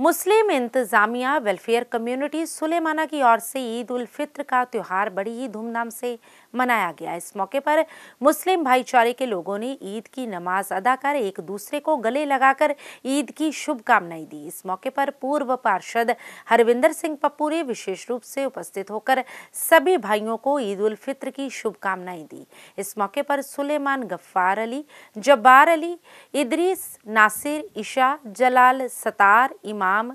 मुस्लिम इंतज़ामिया welfare community सुलेमाना की ओर से ईद उल फित्र का त्यौहार बड़ी ही धूमधाम से मनाया गया इस मौके पर मुस्लिम भाईचारे के लोगों ने ईद की नमाज अदा कर एक दूसरे को गले लगाकर ईद की शुभकामनाएं दी इस मौके पर पूर्व पार्षद हरविंदर सिंह ने विशेष रूप से उपस्थित होकर सभी भाइयों को ईद उल फित्र की शुभकामनाएं दी इस मौके पर सुलेमान गफ्फार अली जब्बार अली इदरीस नासिर ईशा जलाल सतार इमाम इमाम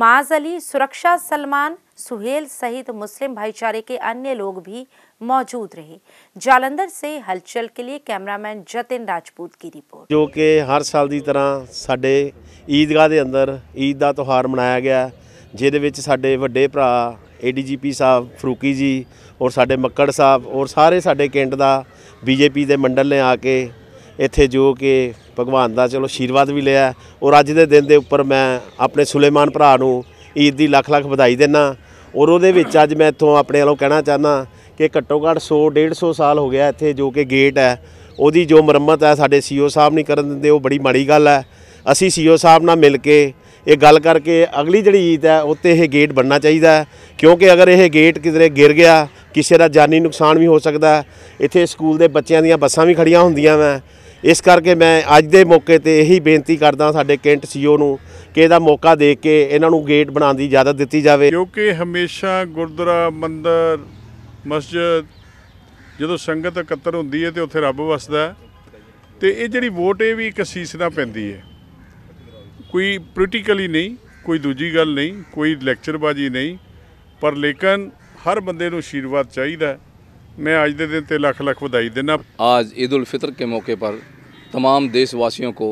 माज अली सुरक्षा सलमान सुहेल सहित मुस्लिम भाईचारे के अन्य लोग भी मौजूद रहे जालंधर से हलचल के लिए कैमरामैन जतिन राजपूत की रिपोर्ट ਜੋ ਕਿ ਹਰ ਸਾਲ ਦੀ ਤਰ੍ਹਾਂ ਸਾਡੇ ਈਦਗਾਹ ਦੇ ਅੰਦਰ ਈਦ ਦਾ ਤਿਉਹਾਰ ਮਨਾਇਆ ਗਿਆ ਜਿਹਦੇ ਵਿੱਚ ਸਾਡੇ ਵੱਡੇ ਭਰਾ ਏਡੀਜੀਪੀ ਸਾਹਿਬ ਫਰੂਕੀ ਜੀ ਔਰ ਸਾਡੇ ਮੱਕੜ ਸਾਹਿਬ ਔਰ ਸਾਰੇ ਸਾਡੇ ਕੈਂਟ ਦਾ ਬੀਜੇਪੀ ਦੇ ਮੰਡਲ ਨੇ ਆ ਕੇ ਇੱਥੇ ਜੋ ਕਿ ਭਗਵਾਨ ਦਾ ਚਲੋ ਆਸ਼ੀਰਵਾਦ ਵੀ ਲਿਆ ਔਰ ਅੱਜ ਦੇ ਦਿਨ ਦੇ ਉੱਪਰ ਮੈਂ ਆਪਣੇ ਸੁਲੇਮਾਨ ਭਰਾ ਨੂੰ ਈਦ ਦੀ ਲੱਖ ਲੱਖ ਵਧਾਈ ਦੇਣਾ ਔਰ ਉਹਦੇ ਵਿੱਚ ਅੱਜ ਮੈਂ ਇੱਥੋਂ ਆਪਣੇ ਵੱਲੋਂ ਕਹਿਣਾ ਚਾਹਨਾ ਕਿ ਘੱਟੋ ਘੱਟ 100 150 ਸਾਲ ਹੋ ਗਿਆ ਇੱਥੇ ਜੋ ਕਿ ਗੇਟ ਹੈ ਉਹਦੀ ਜੋ ਮੁਰੰਮਤ ਹੈ ਸਾਡੇ ਸੀਓ ਸਾਹਿਬ ਨਹੀਂ ਕਰਨ ਦਿੰਦੇ ਉਹ ਬੜੀ ਮਾੜੀ ਗੱਲ ਹੈ ਅਸੀਂ ਸੀਓ ਸਾਹਿਬ ਨਾਲ ਮਿਲ ਕੇ ਇਹ ਗੱਲ ਕਰਕੇ ਅਗਲੀ ਜਿਹੜੀ ਈਦ ਹੈ ਉੱਤੇ ਇਹ ਗੇਟ ਬਣਨਾ ਚਾਹੀਦਾ ਕਿਉਂਕਿ ਅਗਰ ਇਹ ਗੇਟ ਕਿਧਰੇ ਗਿਰ ਗਿਆ ਕਿਸੇ ਦਾ ਜਾਨੀ ਨੁਕਸਾਨ ਵੀ ਹੋ ਸਕਦਾ ਇੱਥੇ ਸਕੂਲ ਦੇ ਬੱਚਿਆਂ ਦੀਆਂ ਬੱਸਾਂ ਵੀ ਖੜੀਆਂ ਹੁੰਦੀਆਂ ਵਾਂ ਇਸ ਕਰਕੇ ਮੈਂ ਅੱਜ ਦੇ ਮੌਕੇ ਤੇ ਇਹੀ ਬੇਨਤੀ ਕਰਦਾ ਸਾਡੇ ਕੈਂਟ ਸੀਓ ਨੂੰ ਕਿ ਇਹਦਾ ਮੌਕਾ ਦੇ ਕੇ ਇਹਨਾਂ ਨੂੰ ਗੇਟ ਬਣਾਉਣ ਦੀ ਇਜਾਜ਼ਤ ਦਿੱਤੀ ਜਾਵੇ ਕਿਉਂਕਿ ਹਮੇਸ਼ਾ ਗੁਰਦੁਆਰਾ ਮੰਦਰ ਮਸਜਿਦ ਜਦੋਂ ਸੰਗਤ ਇਕੱਤਰ ਹੁੰਦੀ ਹੈ ਤੇ ਉੱਥੇ ਰੱਬ ਵਸਦਾ ਤੇ ਇਹ ਜਿਹੜੀ ਵੋਟ ਇਹ ਵੀ ਇੱਕ ਸੀਸਨਾ ਪੈਂਦੀ ਹੈ ਕੋਈ ਪੋਲੀਟੀਕਲੀ ਨਹੀਂ ਕੋਈ ਦੂਜੀ ਗੱਲ ਨਹੀਂ ਕੋਈ ਲੈਕਚਰਬਾਜੀ ਨਹੀਂ ਪਰ ਲੇਕਿਨ ਹਰ ਬੰਦੇ ਨੂੰ ਆਸ਼ੀਰਵਾਦ ਚਾਹੀਦਾ ਮੈਂ ਅੱਜ ਦੇ ਦਿਨ ਤੇ ਲੱਖ ਲੱਖ ਵਧਾਈ ਦਿੰਦਾ ਅੱਜ ਈਦ ਉਲ ਫਿਤਰ ਦੇ ਮੌਕੇ ਪਰ तमाम देशवासियों को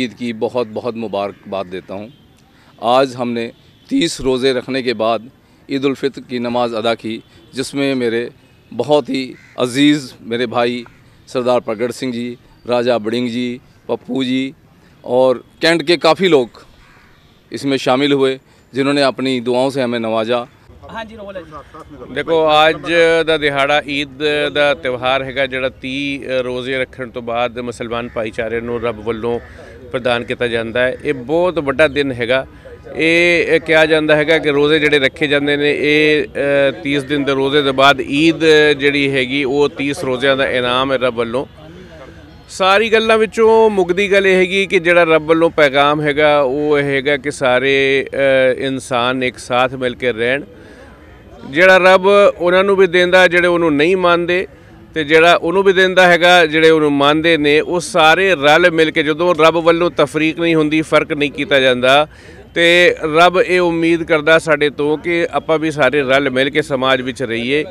ईद की बहुत बहुत मुबारकबाद देता हूँ आज हमने तीस रोज़े रखने के बाद ईद फ़ित्र की नमाज़ अदा की जिसमें मेरे बहुत ही अजीज़ मेरे भाई सरदार प्रगट सिंह जी राजा बड़िंग जी पप्पू जी और कैंट के काफ़ी लोग इसमें शामिल हुए जिन्होंने अपनी दुआओं से हमें नवाजा ਹਾਂਜੀ ਰੋਲ ਜੀ ਦੇਖੋ ਅੱਜ ਦਾ ਦਿਹਾੜਾ ਈਦ ਦਾ ਤਿਵਾਰ ਹੈਗਾ ਜਿਹੜਾ 30 ਰੋਜ਼ੇ ਰੱਖਣ ਤੋਂ ਬਾਅਦ ਮੁਸਲਮਾਨ ਭਾਈਚਾਰੇ ਨੂੰ ਰੱਬ ਵੱਲੋਂ ਪ੍ਰਦਾਨ ਕੀਤਾ ਜਾਂਦਾ ਹੈ ਇਹ ਬਹੁਤ ਵੱਡਾ ਦਿਨ ਹੈਗਾ ਇਹ ਕਿਹਾ ਜਾਂਦਾ ਹੈਗਾ ਕਿ ਰੋਜ਼ੇ ਜਿਹੜੇ ਰੱਖੇ ਜਾਂਦੇ ਨੇ ਇਹ 30 ਦਿਨ ਦੇ ਰੋਜ਼ੇ ਦੇ ਬਾਅਦ ਈਦ ਜਿਹੜੀ ਹੈਗੀ ਉਹ 30 ਰੋਜ਼ਿਆਂ ਦਾ ਇਨਾਮ ਹੈ ਰੱਬ ਵੱਲੋਂ ਸਾਰੀ ਗੱਲਾਂ ਵਿੱਚੋਂ ਮੁਕਦੀ ਗੱਲ ਇਹ ਹੈਗੀ ਕਿ ਜਿਹੜਾ ਰੱਬ ਵੱਲੋਂ ਪੈਗਾਮ ਹੈਗਾ ਉਹ ਇਹ ਹੈਗਾ ਕਿ ਸਾਰੇ ਇਨਸਾਨ ਇੱਕ ਸਾਥ ਮਿਲ ਕੇ ਰਹਿਣ ਜਿਹੜਾ ਰੱਬ ਉਹਨਾਂ ਨੂੰ ਵੀ ਦਿੰਦਾ ਜਿਹੜੇ ਉਹਨੂੰ ਨਹੀਂ ਮੰਨਦੇ ਤੇ ਜਿਹੜਾ ਉਹਨੂੰ ਵੀ ਦਿੰਦਾ ਹੈਗਾ ਜਿਹੜੇ ਉਹਨੂੰ ਮੰਨਦੇ ਨੇ ਉਹ ਸਾਰੇ ਰਲ ਮਿਲ ਕੇ ਜਦੋਂ ਰੱਬ ਵੱਲੋਂ ਤਫਰੀਕ ਨਹੀਂ ਹੁੰਦੀ ਫਰਕ ਨਹੀਂ ਕੀਤਾ ਜਾਂਦਾ ਤੇ ਰੱਬ ਇਹ ਉਮੀਦ ਕਰਦਾ ਸਾਡੇ ਤੋਂ ਕਿ ਆਪਾਂ ਵੀ ਸਾਰੇ ਰਲ ਮਿਲ ਕੇ ਸਮਾਜ ਵਿੱਚ ਰਹੀਏ